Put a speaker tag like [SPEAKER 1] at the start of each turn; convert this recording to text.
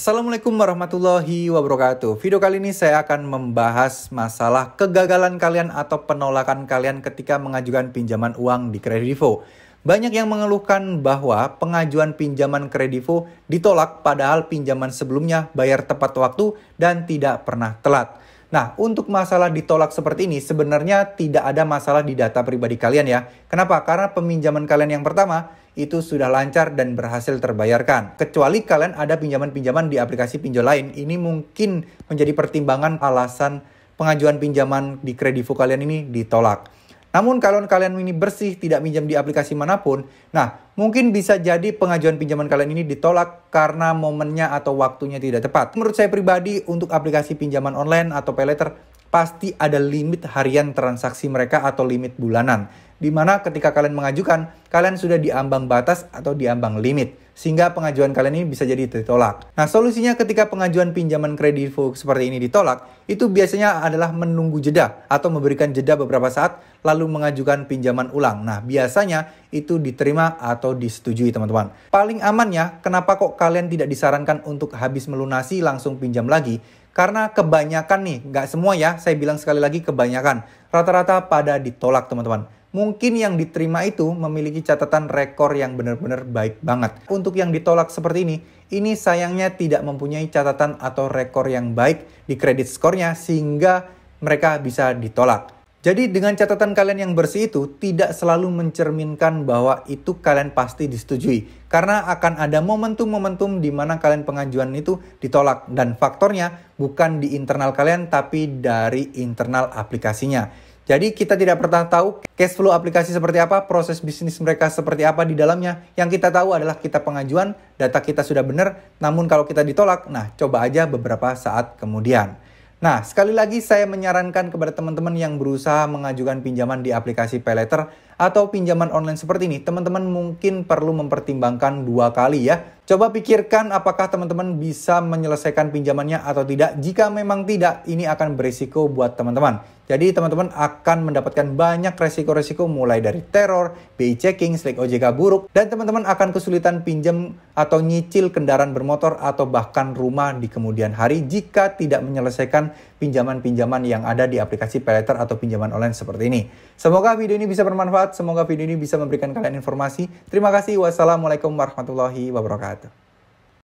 [SPEAKER 1] Assalamualaikum warahmatullahi wabarakatuh. Video kali ini saya akan membahas masalah kegagalan kalian atau penolakan kalian ketika mengajukan pinjaman uang di Kredivo. Banyak yang mengeluhkan bahwa pengajuan pinjaman Kredivo ditolak padahal pinjaman sebelumnya bayar tepat waktu dan tidak pernah telat. Nah, untuk masalah ditolak seperti ini sebenarnya tidak ada masalah di data pribadi kalian ya. Kenapa? Karena peminjaman kalian yang pertama itu sudah lancar dan berhasil terbayarkan. Kecuali kalian ada pinjaman-pinjaman di aplikasi pinjol lain, ini mungkin menjadi pertimbangan alasan pengajuan pinjaman di kredivo kalian ini ditolak. Namun kalau kalian ini bersih, tidak minjam di aplikasi manapun, nah mungkin bisa jadi pengajuan pinjaman kalian ini ditolak karena momennya atau waktunya tidak tepat. Menurut saya pribadi, untuk aplikasi pinjaman online atau pay pasti ada limit harian transaksi mereka atau limit bulanan di mana ketika kalian mengajukan, kalian sudah diambang batas atau diambang limit, sehingga pengajuan kalian ini bisa jadi ditolak. Nah, solusinya ketika pengajuan pinjaman kredit fokus seperti ini ditolak, itu biasanya adalah menunggu jeda atau memberikan jeda beberapa saat, lalu mengajukan pinjaman ulang. Nah, biasanya itu diterima atau disetujui, teman-teman. Paling amannya, kenapa kok kalian tidak disarankan untuk habis melunasi langsung pinjam lagi? Karena kebanyakan nih, nggak semua ya, saya bilang sekali lagi kebanyakan. Rata-rata pada ditolak teman-teman. Mungkin yang diterima itu memiliki catatan rekor yang benar-benar baik banget. Untuk yang ditolak seperti ini, ini sayangnya tidak mempunyai catatan atau rekor yang baik di kredit skornya sehingga mereka bisa ditolak. Jadi dengan catatan kalian yang bersih itu tidak selalu mencerminkan bahwa itu kalian pasti disetujui. Karena akan ada momentum-momentum di mana kalian pengajuan itu ditolak. Dan faktornya bukan di internal kalian tapi dari internal aplikasinya. Jadi kita tidak pernah tahu cash flow aplikasi seperti apa, proses bisnis mereka seperti apa di dalamnya. Yang kita tahu adalah kita pengajuan, data kita sudah benar, namun kalau kita ditolak, nah coba aja beberapa saat kemudian. Nah, sekali lagi saya menyarankan kepada teman-teman yang berusaha mengajukan pinjaman di aplikasi PayLater atau pinjaman online seperti ini, teman-teman mungkin perlu mempertimbangkan dua kali ya Coba pikirkan apakah teman-teman bisa menyelesaikan pinjamannya atau tidak. Jika memang tidak, ini akan berisiko buat teman-teman. Jadi teman-teman akan mendapatkan banyak resiko-resiko mulai dari teror, BI checking, slik OJK buruk, dan teman-teman akan kesulitan pinjam atau nyicil kendaraan bermotor atau bahkan rumah di kemudian hari jika tidak menyelesaikan pinjaman-pinjaman yang ada di aplikasi peleter atau pinjaman online seperti ini. Semoga video ini bisa bermanfaat, semoga video ini bisa memberikan kalian informasi. Terima kasih, wassalamualaikum warahmatullahi wabarakatuh. completa.